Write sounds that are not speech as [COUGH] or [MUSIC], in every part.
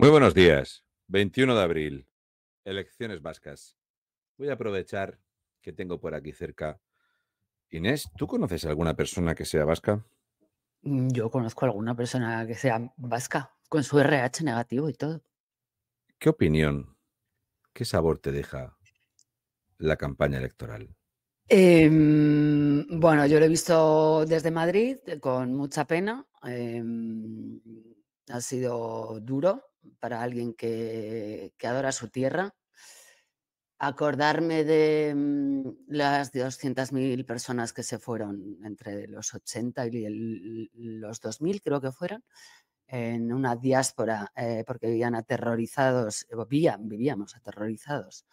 Muy buenos días. 21 de abril, elecciones vascas. Voy a aprovechar que tengo por aquí cerca. Inés, ¿tú conoces a alguna persona que sea vasca? Mm, yo conozco a alguna persona que sea vasca, con su RH negativo y todo. ¿Qué opinión, qué sabor te deja la campaña electoral? Em, bueno, yo lo he visto desde Madrid con mucha pena. Em, ha sido duro, para alguien que, adora su tierra. Acordarme de mm, las 200.000 personas que se fueron entre los 80 y los 2000, creo que fueron, en una diáspora, eh, porque vivían aterrorizados, vivíamos aterrorizados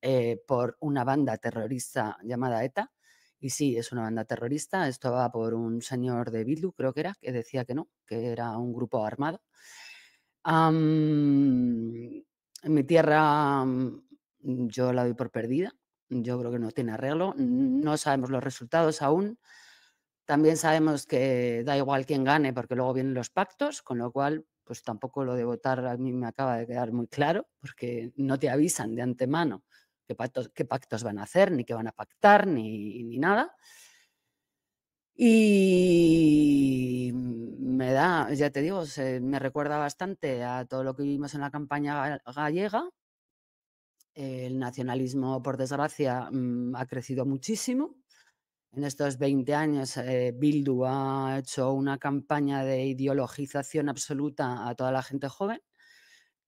eh, por una banda terrorista llamada ETA. Y sí, es una banda terrorista. Esto va por un señor de Bildu, creo que era, que decía que no, que era un grupo armado. En mi tierra mm, yo la doy por perdida, yo creo que no tiene arreglo, no sabemos los resultados aún. También sabemos que da igual quién gane porque luego vienen los pactos, con lo cual pues tampoco lo de votar a mí me acaba de quedar muy claro porque no te avisan de antemano qué pactos, van a hacer, ni qué van a pactar, ni, ni nada. Y ya te digo, me recuerda bastante a todo lo que vivimos en la campaña gallega. El nacionalismo, por desgracia, mm, ha crecido muchísimo. En estos 20 años, eh, Bildu ha hecho una campaña de ideologización absoluta a toda la gente joven,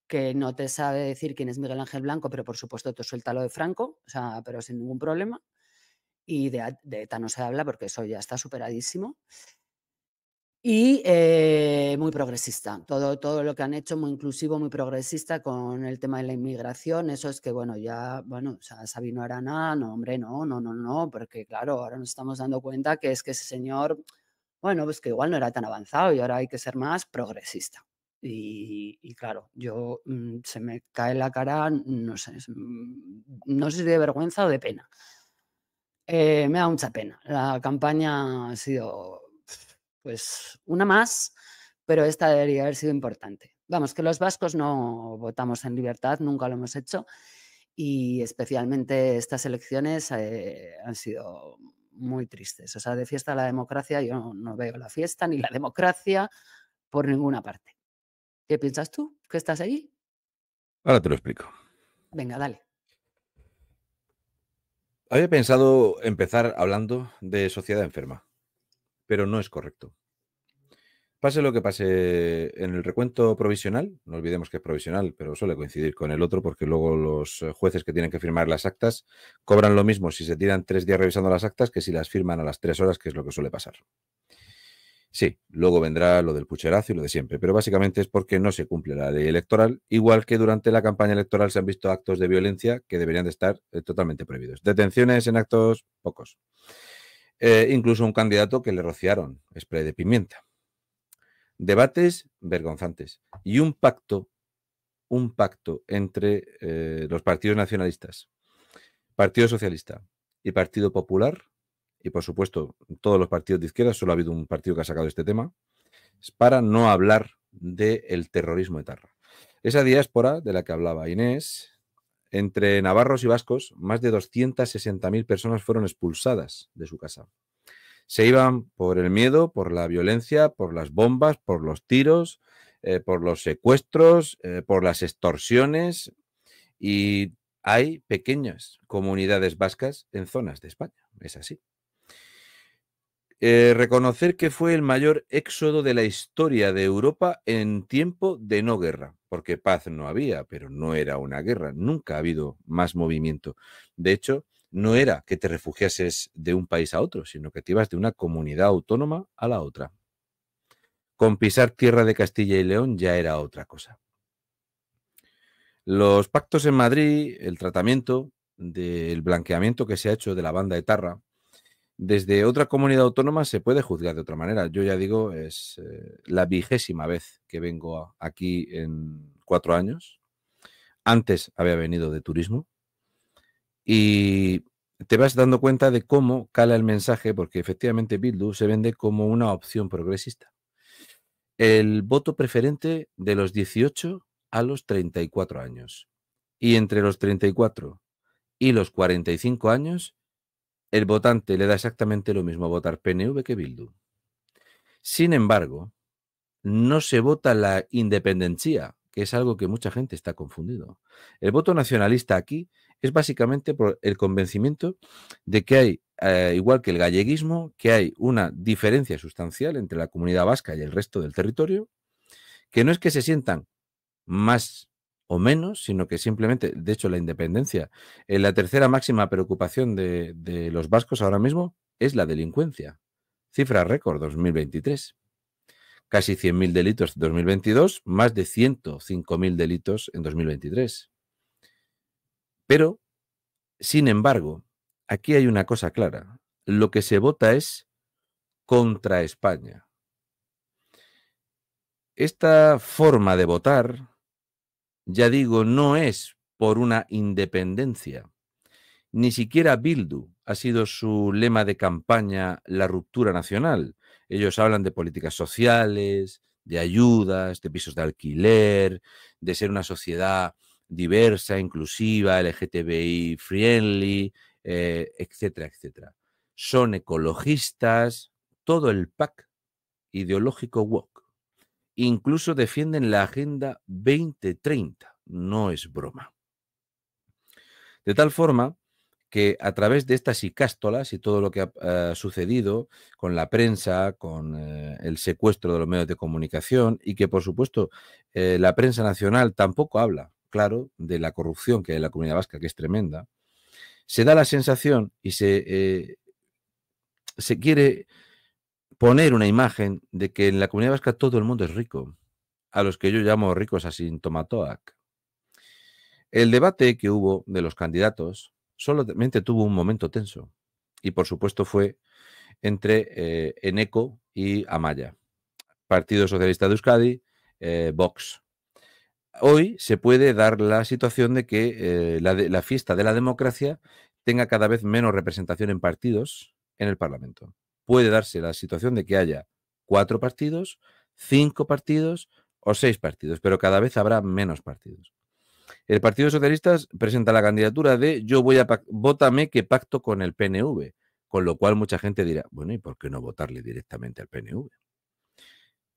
que no te sabe decir quién es Miguel Ángel Blanco, pero por supuesto te suelta lo de Franco, o sea, pero sin ningún problema. Y de, de ETA no se habla porque eso ya está superadísimo y eh, muy progresista. Todo, todo lo que han hecho, muy inclusivo, muy progresista con el tema de la inmigración. Eso es que, bueno, ya, bueno, o sea, Sabino Arana, no, hombre, no, no, no, no, porque claro, ahora nos estamos dando cuenta que es que ese señor, bueno, pues que igual no era tan avanzado y ahora hay que ser más progresista. Y, claro, yo mm, se me cae la cara, no sé, mm, no sé si de vergüenza o de pena. Eh, me da mucha pena. La campaña ha sido pues una más, pero esta debería haber sido importante. Vamos, que los vascos no votamos en libertad, nunca lo hemos hecho, y especialmente estas elecciones eh, han sido muy tristes. O sea, de fiesta a la democracia yo no, veo la fiesta ni la democracia por ninguna parte. ¿Qué piensas tú? ¿Que estás ahí? Ahora te lo explico. Venga, dale. Había pensado empezar hablando de sociedad enferma pero no es correcto. Pase lo que pase en el recuento provisional, no olvidemos que es provisional, pero suele coincidir con el otro porque luego los eh, jueces que tienen que firmar las actas cobran lo mismo si se tiran tres días revisando las actas que si las firman a las tres horas, que es lo que suele pasar. Sí, luego vendrá lo del pucherazo y lo de siempre, pero básicamente es porque no se cumple la ley electoral, igual que durante la campaña electoral se han visto actos de violencia que deberían de estar eh, totalmente prohibidos. Detenciones en actos pocos. Eh, incluso un candidato que le rociaron spray de pimienta. Debates vergonzantes y un pacto, un pacto entre eh, los partidos nacionalistas, Partido Socialista y Partido Popular, y por supuesto todos los partidos de izquierda, solo ha habido un partido que ha sacado este tema, es para no hablar del terrorismo etarra. Esa diáspora de la que hablaba Inés entre navarros y vascos, más de 260.000 personas fueron expulsadas de su casa. Se iban por el miedo, por la violencia, por las bombas, por los tiros, eh, por los secuestros, eh, por las extorsiones y hay pequeñas comunidades vascas en zonas de España. Es así. Eh, reconocer que fue el mayor éxodo de la historia de Europa en tiempo de no guerra, porque paz no había, pero no era una guerra, nunca ha habido más movimiento. De hecho, no era que te refugiases de un país a otro, sino que te ibas de una comunidad autónoma a la otra. Con pisar tierra de Castilla y León ya era otra cosa. Los pactos en Madrid, el tratamiento del blanqueamiento que se ha hecho de la banda etarra, desde otra comunidad autónoma se puede juzgar de otra manera. Yo ya digo, es eh, la vigésima vez que vengo aquí en cuatro años. Antes había venido de turismo. Y te vas dando cuenta de cómo cala el mensaje, porque efectivamente Bildu se vende como una opción progresista. El voto preferente de los 18 a los 34 años. Y entre los 34 y los 45 años, el votante le da exactamente lo mismo votar PNV que Bildu. Sin embargo, no se vota la independencia, que es algo que mucha gente está confundido. El voto nacionalista aquí es básicamente por el convencimiento de que hay, eh, igual que el galleguismo, que hay una diferencia sustancial entre la comunidad vasca y el resto del territorio, que no es que se sientan más o menos, sino que simplemente, de hecho, la independencia, en eh, la tercera máxima preocupación de, de, los vascos ahora mismo es la delincuencia. Cifra récord 2023. Casi 100.000 delitos en 2022, más de 105.000 delitos en 2023. Pero, sin embargo, aquí hay una cosa clara. Lo que se vota es contra España. Esta forma de votar, ya digo, no es por una independencia. Ni siquiera Bildu ha sido su lema de campaña la ruptura nacional. Ellos hablan de políticas sociales, de ayudas, de pisos de alquiler, de ser una sociedad diversa, inclusiva, LGTBI friendly, eh, etcétera, etcétera. Son ecologistas, todo el pack ideológico Incluso defienden la Agenda 2030. No es broma. De tal forma que a través de estas icástolas y todo lo que ha sucedido con la prensa, con eh, el secuestro de los medios de comunicación y que por supuesto eh, la prensa nacional tampoco habla, claro, de la corrupción que hay en la comunidad vasca, que es tremenda, se da la sensación y se, eh, se quiere poner una imagen de que en la comunidad vasca todo el mundo es rico, a los que yo llamo ricos asintomatoac. El debate que hubo de los candidatos solamente tuvo un momento tenso y por supuesto fue entre eh, Eneco y Amaya, Partido Socialista de Euskadi, eh, Vox. Hoy se puede dar la situación de que eh, la fiesta de la democracia tenga cada vez menos representación en partidos en el Parlamento puede darse la situación de que haya cuatro partidos, cinco partidos o seis partidos, pero cada vez habrá menos partidos. El Partido Socialista presenta la candidatura de yo voy a votarme que pacto con el PNV, con lo cual mucha gente dirá, bueno, ¿y por qué no votarle directamente al PNV?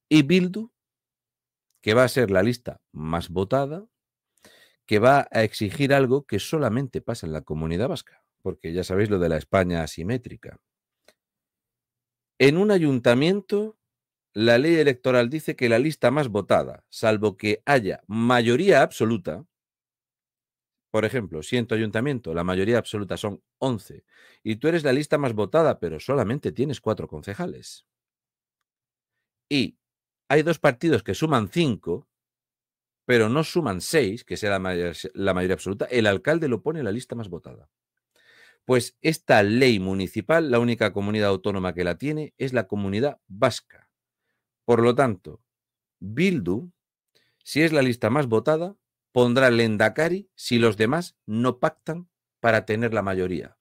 Y Bildu, que va a ser la lista más votada, que va a exigir algo que solamente pasa en la comunidad vasca, porque ya sabéis lo de la España asimétrica. En un ayuntamiento, la ley electoral dice que la lista más votada, salvo que haya mayoría absoluta, por ejemplo, si tu ayuntamiento, la mayoría absoluta son 11, y tú eres la lista más votada, pero solamente tienes cuatro concejales. Y hay dos partidos que suman cinco, pero no suman seis, que sea la, la mayoría absoluta, el alcalde lo pone en la lista más votada. Pues esta ley municipal, la única comunidad autónoma que la tiene es la comunidad vasca. Por lo tanto, Bildu, si es la lista más votada, pondrá Lendakari si los demás no pactan para tener la mayoría.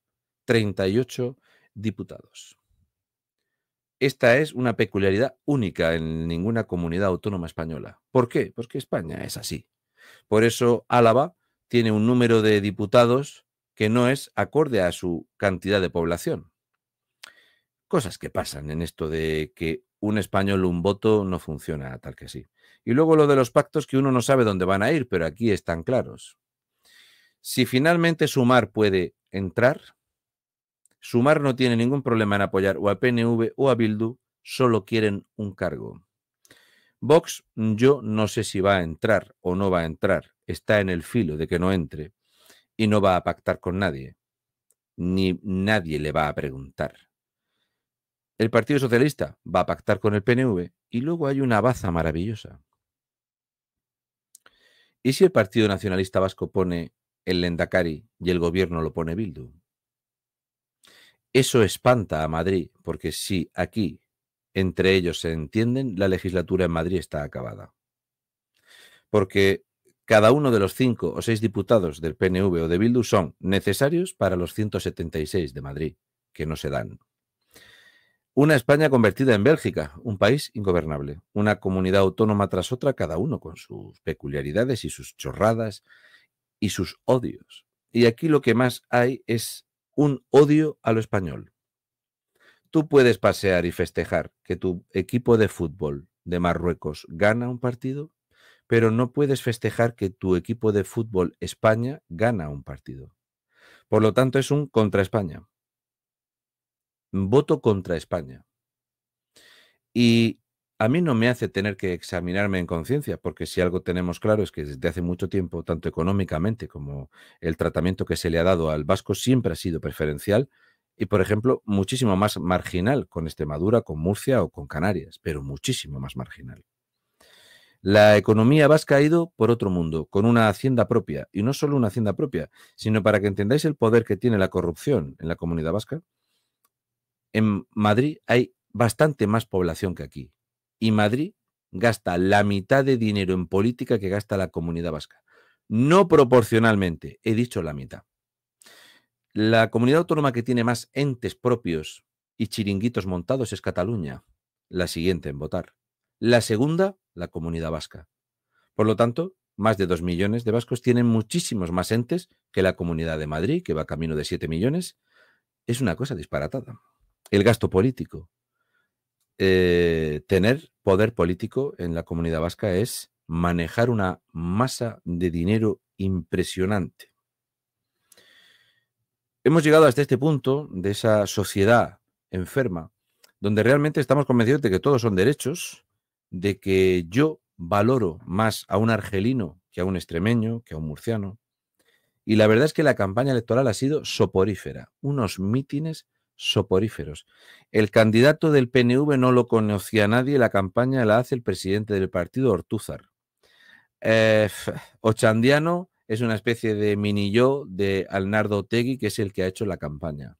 38 diputados. Esta es una peculiaridad única en ninguna comunidad autónoma española. ¿Por qué? Porque España es así. Por eso Álava tiene un número de diputados que no es acorde a su cantidad de población. Cosas que pasan en esto de que un español, un voto, no funciona tal que sí. Y luego lo de los pactos que uno no sabe dónde van a ir, pero aquí están claros. Si finalmente Sumar puede entrar, Sumar no tiene ningún problema en apoyar o a PNV o a Bildu, solo quieren un cargo. Vox, yo no sé si va a entrar o no va a entrar, está en el filo de que no entre, y no va a pactar con nadie, ni nadie le va a preguntar. El Partido Socialista va a pactar con el PNV y luego hay una baza maravillosa. ¿Y si el Partido Nacionalista Vasco pone el Lendakari y el gobierno lo pone Bildu? Eso espanta a Madrid, porque si aquí entre ellos se entienden, la legislatura en Madrid está acabada. Porque cada uno de los cinco o seis diputados del PNV o de Bildu son necesarios para los 176 de Madrid, que no se dan. Una España convertida en Bélgica, un país ingobernable, una comunidad autónoma tras otra, cada uno con sus peculiaridades y sus chorradas y sus odios. Y aquí lo que más hay es un odio a lo español. Tú puedes pasear y festejar que tu equipo de fútbol de Marruecos gana un partido pero no puedes festejar que tu equipo de fútbol España gana un partido. Por lo tanto, es un contra España. Voto contra España. Y a mí no me hace tener que examinarme en conciencia, porque si algo tenemos claro es que desde hace mucho tiempo, tanto económicamente como el tratamiento que se le ha dado al vasco siempre ha sido preferencial y, por ejemplo, muchísimo más marginal con Extremadura, con Murcia o con Canarias, pero muchísimo más marginal. La economía vasca ha ido por otro mundo, con una hacienda propia, y no solo una hacienda propia, sino para que entendáis el poder que tiene la corrupción en la comunidad vasca. En Madrid hay bastante más población que aquí, y Madrid gasta la mitad de dinero en política que gasta la comunidad vasca. No proporcionalmente, he dicho la mitad. La comunidad autónoma que tiene más entes propios y chiringuitos montados es Cataluña, la siguiente en votar. La segunda la comunidad vasca. Por lo tanto, más de dos millones de vascos tienen muchísimos más entes que la comunidad de Madrid, que va camino de siete millones. Es una cosa disparatada. El gasto político. Eh, tener poder político en la comunidad vasca es manejar una masa de dinero impresionante. Hemos llegado hasta este punto de esa sociedad enferma, donde realmente estamos convencidos de que todos son derechos, de que yo valoro más a un argelino que a un extremeño, que a un murciano. Y la verdad es que la campaña electoral ha sido soporífera, unos mítines soporíferos. El candidato del PNV no lo conocía nadie, la campaña la hace el presidente del partido, Ortúzar. Eh, Ochandiano es una especie de mini yo de Alnardo Otegui, que es el que ha hecho la campaña.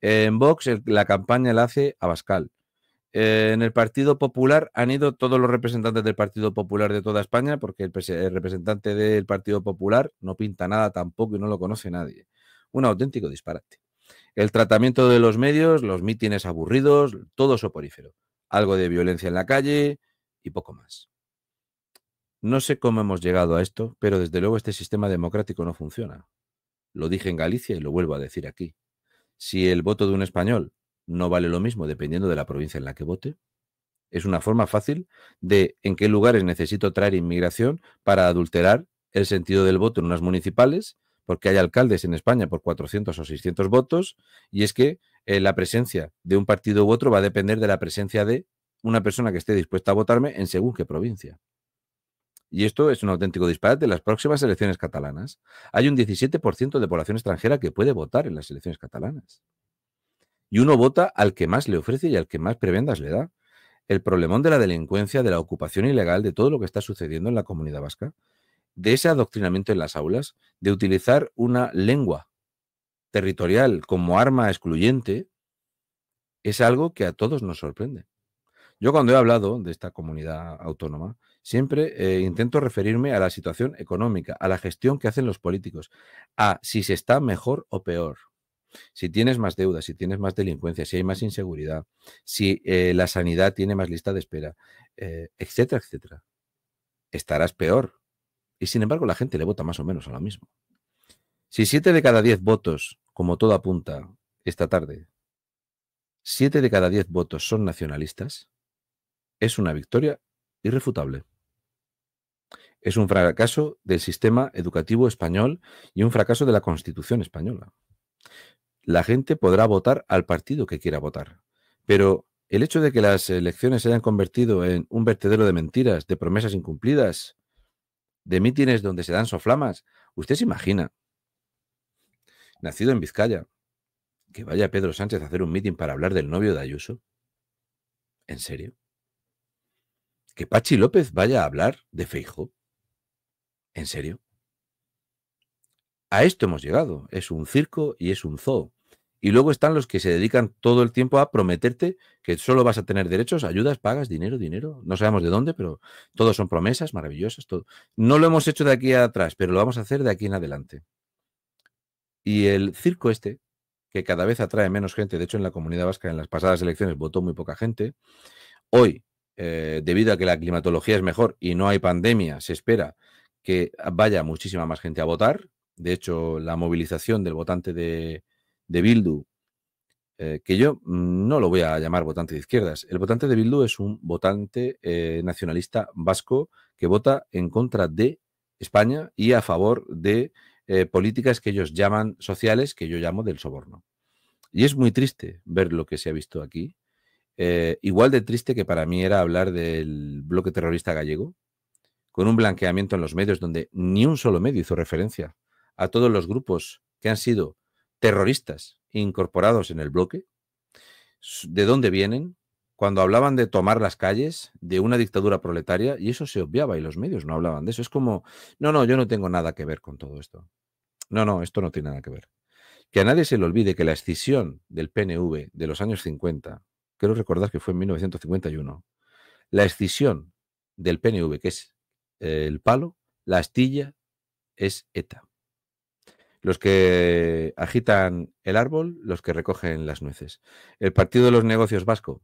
En Vox la campaña la hace Abascal. Eh, en el Partido Popular han ido todos los representantes del Partido Popular de toda España, porque el, el representante del Partido Popular no pinta nada tampoco y no lo conoce nadie. Un auténtico disparate. El tratamiento de los medios, los mítines aburridos, todo soporífero. Algo de violencia en la calle y poco más. No sé cómo hemos llegado a esto, pero desde luego este sistema democrático no funciona. Lo dije en Galicia y lo vuelvo a decir aquí. Si el voto de un español no vale lo mismo dependiendo de la provincia en la que vote. Es una forma fácil de en qué lugares necesito traer inmigración para adulterar el sentido del voto en unas municipales, porque hay alcaldes en España por 400 o 600 votos, y es que eh, la presencia de un partido u otro va a depender de la presencia de una persona que esté dispuesta a votarme en según qué provincia. Y esto es un auténtico disparate en las próximas elecciones catalanas. Hay un 17% de población extranjera que puede votar en las elecciones catalanas. Y uno vota al que más le ofrece y al que más prebendas le da. El problemón de la delincuencia, de la ocupación ilegal, de todo lo que está sucediendo en la comunidad vasca, de ese adoctrinamiento en las aulas, de utilizar una lengua territorial como arma excluyente, es algo que a todos nos sorprende. Yo cuando he hablado de esta comunidad autónoma, siempre eh, intento referirme a la situación económica, a la gestión que hacen los políticos, a si se está mejor o peor. Si tienes más deuda, si tienes más delincuencia, si hay más inseguridad, si eh, la sanidad tiene más lista de espera, eh, etcétera, etcétera, estarás peor. Y sin embargo, la gente le vota más o menos a lo mismo. Si siete de cada diez votos, como todo apunta esta tarde, siete de cada diez votos son nacionalistas, es una victoria irrefutable. Es un fracaso del sistema educativo español y un fracaso de la Constitución española la gente podrá votar al partido que quiera votar. Pero el hecho de que las elecciones se hayan convertido en un vertedero de mentiras, de promesas incumplidas, de mítines donde se dan soflamas, usted se imagina, nacido en Vizcaya, que vaya Pedro Sánchez a hacer un mitin para hablar del novio de Ayuso. ¿En serio? Que Pachi López vaya a hablar de Feijo. ¿En serio? A esto hemos llegado. Es un circo y es un zoo. Y luego están los que se dedican todo el tiempo a prometerte que solo vas a tener derechos, ayudas, pagas, dinero, dinero. No sabemos de dónde, pero todos son promesas maravillosas. Todo. No lo hemos hecho de aquí a atrás, pero lo vamos a hacer de aquí en adelante. Y el circo este, que cada vez atrae menos gente, de hecho en la comunidad vasca en las pasadas elecciones votó muy poca gente, hoy, eh, debido a que la climatología es mejor y no hay pandemia, se espera que vaya muchísima más gente a votar. De hecho, la movilización del votante de, de Bildu, eh, que yo no lo voy a llamar votante de izquierdas. El votante de Bildu es un votante eh, nacionalista vasco que vota en contra de España y a favor de eh, políticas que ellos llaman sociales, que yo llamo del soborno. Y es muy triste ver lo que se ha visto aquí. igual de triste que para mí era hablar del bloque terrorista gallego, con un blanqueamiento en los medios donde ni un solo medio hizo referencia a todos los grupos que han sido terroristas incorporados en el bloque, de dónde vienen, cuando hablaban de tomar las calles, de una dictadura proletaria, y eso se obviaba y los medios no hablaban de eso. Es como, no, no, yo no tengo nada que ver con todo esto. No, no, esto no tiene nada que ver. Que a nadie se le olvide que la escisión del PNV de los años 50, quiero recordar que fue en 1951, la escisión del PNV, que es eh, el palo, la astilla, es ETA los que agitan el árbol, los que recogen las nueces. El Partido de los Negocios Vasco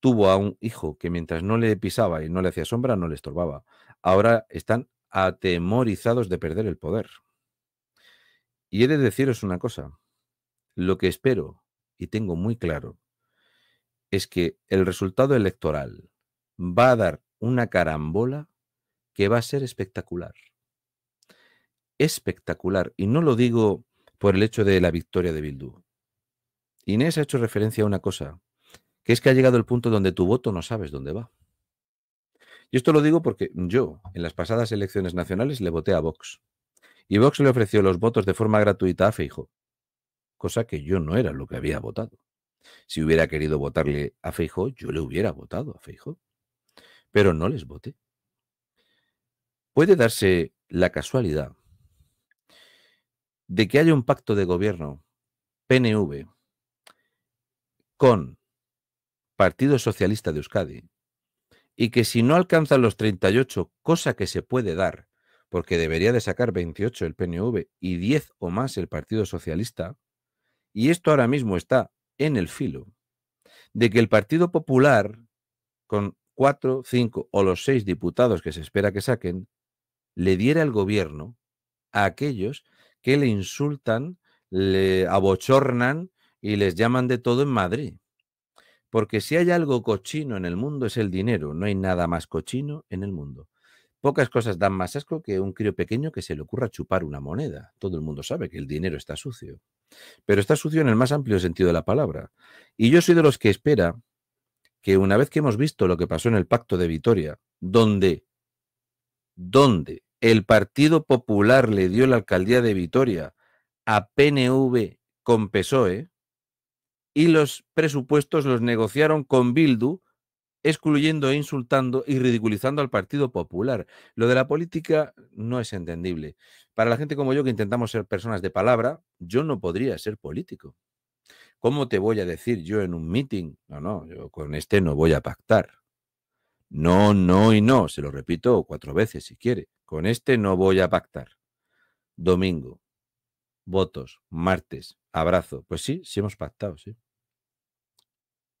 tuvo a un hijo que mientras no le pisaba y no le hacía sombra, no le estorbaba. Ahora están atemorizados de perder el poder. Y he de deciros una cosa, lo que espero y tengo muy claro es que el resultado electoral va a dar una carambola que va a ser espectacular espectacular. Y no lo digo por el hecho de la victoria de Bildu. Inés ha hecho referencia a una cosa, que es que ha llegado el punto donde tu voto no sabes dónde va. Y esto lo digo porque yo, en las pasadas elecciones nacionales, le voté a Vox. Y Vox le ofreció los votos de forma gratuita a Feijo, cosa que yo no era lo que había votado. Si hubiera querido votarle a Feijo, yo le hubiera votado a Feijo. Pero no les voté. Puede darse la casualidad de que haya un pacto de gobierno PNV con Partido Socialista de Euskadi y que si no alcanzan los 38, cosa que se puede dar, porque debería de sacar 28 el PNV y 10 o más el Partido Socialista, y esto ahora mismo está en el filo, de que el Partido Popular, con 4, 5 o los 6 diputados que se espera que saquen, le diera el gobierno a aquellos que le insultan, le abochornan y les llaman de todo en Madrid. Porque si hay algo cochino en el mundo es el dinero, no hay nada más cochino en el mundo. Pocas cosas dan más asco que un crío pequeño que se le ocurra chupar una moneda. Todo el mundo sabe que el dinero está sucio, pero está sucio en el más amplio sentido de la palabra. Y yo soy de los que espera que una vez que hemos visto lo que pasó en el pacto de Vitoria, donde, ¿dónde? el Partido Popular le dio la alcaldía de Vitoria a PNV con PSOE y los presupuestos los negociaron con Bildu, excluyendo e insultando y ridiculizando al Partido Popular. Lo de la política no es entendible. Para la gente como yo que intentamos ser personas de palabra, yo no podría ser político. ¿Cómo te voy a decir yo en un meeting? No, no, yo con este no voy a pactar. No, no y no, se lo repito cuatro veces si quiere. Con este no voy a pactar. Domingo, votos, martes, abrazo. Pues sí, sí hemos pactado, sí.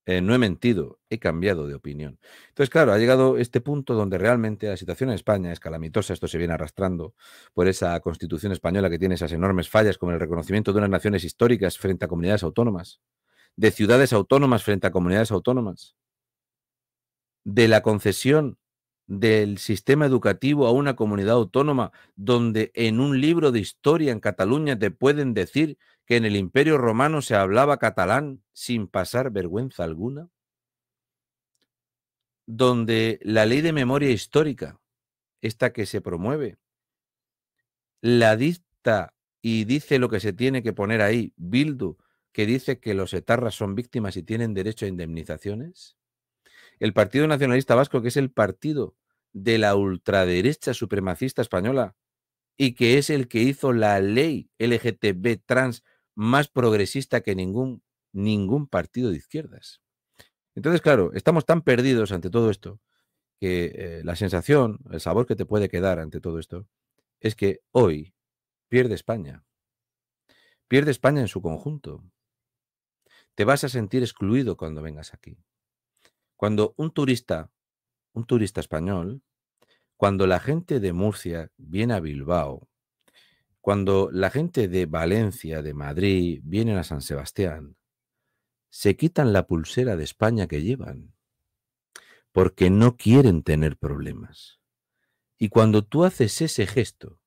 Eh, no he mentido, he cambiado de opinión. Entonces, claro, ha llegado este punto donde realmente la situación en España es calamitosa, esto se viene arrastrando por esa constitución española que tiene esas enormes fallas como el reconocimiento de unas naciones históricas frente a comunidades autónomas, de ciudades autónomas frente a comunidades autónomas, de la concesión del sistema educativo a una comunidad autónoma donde en un libro de historia en Cataluña te pueden decir que en el imperio romano se hablaba catalán sin pasar vergüenza alguna? Donde la ley de memoria histórica, esta que se promueve, la dicta y dice lo que se tiene que poner ahí, Bildu, que dice que los etarras son víctimas y tienen derecho a indemnizaciones? el Partido Nacionalista Vasco, que es el partido de la ultraderecha supremacista española y que es el que hizo la ley LGTB trans más progresista que ningún, ningún partido de izquierdas. Entonces, claro, estamos tan perdidos ante todo esto que eh, la sensación, el sabor que te puede quedar ante todo esto, es que hoy pierde España. Pierde España en su conjunto. Te vas a sentir excluido cuando vengas aquí. Cuando un turista, un turista español, cuando la gente de Murcia viene a Bilbao, cuando la gente de Valencia, de Madrid, viene a San Sebastián, se quitan la pulsera de España que llevan, porque no quieren tener problemas. Y cuando tú haces ese gesto,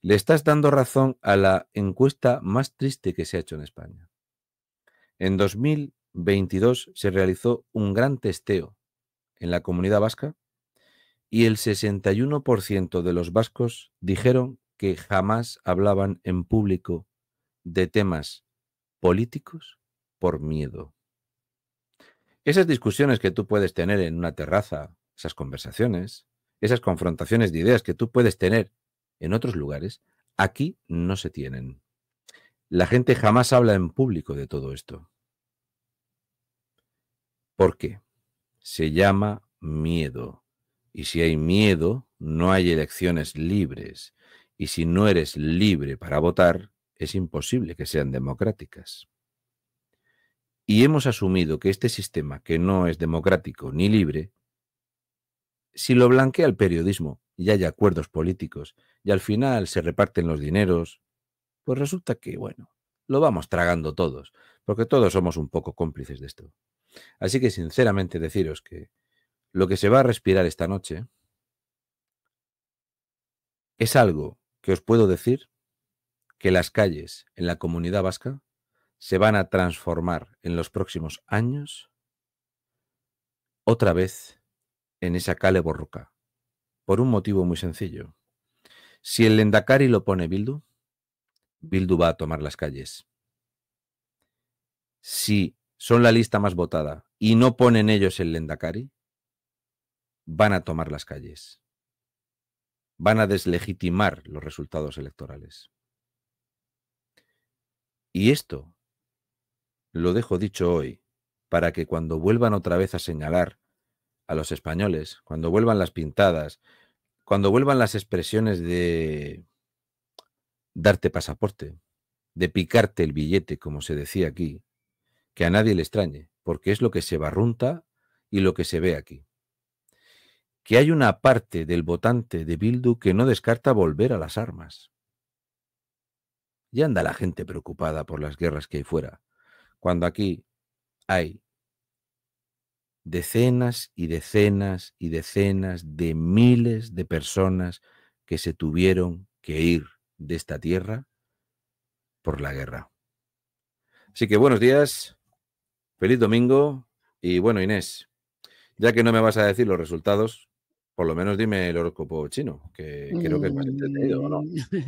le estás dando razón a la encuesta más triste que se ha hecho en España. En 2000, 22 se realizó un gran testeo en la comunidad vasca y el 61% de los vascos dijeron que jamás hablaban en público de temas políticos por miedo. Esas discusiones que tú puedes tener en una terraza, esas conversaciones, esas confrontaciones de ideas que tú puedes tener en otros lugares, aquí no se tienen. La gente jamás habla en público de todo esto. ¿Por qué? se llama miedo. Y si hay miedo, no hay elecciones libres. Y si no eres libre para votar, es imposible que sean democráticas. Y hemos asumido que este sistema, que no es democrático ni libre, si lo blanquea el periodismo y hay acuerdos políticos y al final se reparten los dineros, pues resulta que, bueno, lo vamos tragando todos, porque todos somos un poco cómplices de esto. Así que sinceramente deciros que lo que se va a respirar esta noche es algo que os puedo decir que las calles en la comunidad vasca se van a transformar en los próximos años otra vez en esa cale borroca. Por un motivo muy sencillo. Si el Lendakari lo pone Bildu, Bildu va a tomar las calles son la lista más votada y no ponen ellos el Lendakari, van a tomar las calles. Van a deslegitimar los resultados electorales. Y esto lo dejo dicho hoy para que cuando vuelvan otra vez a señalar a los españoles, cuando vuelvan las pintadas, cuando vuelvan las expresiones de darte pasaporte, de picarte el billete, como se decía aquí, que a nadie le extrañe, porque es lo que se barrunta y lo que se ve aquí. Que hay una parte del votante de Bildu que no descarta volver a las armas. Ya anda la gente preocupada por las guerras que hay fuera, cuando aquí hay decenas y decenas y decenas de miles de personas que se tuvieron que ir de esta tierra por la guerra. Así que buenos días, Feliz domingo y bueno, Inés, ya que no me vas a decir los resultados, por lo menos dime el horóscopo chino, que creo que [LAUGHS]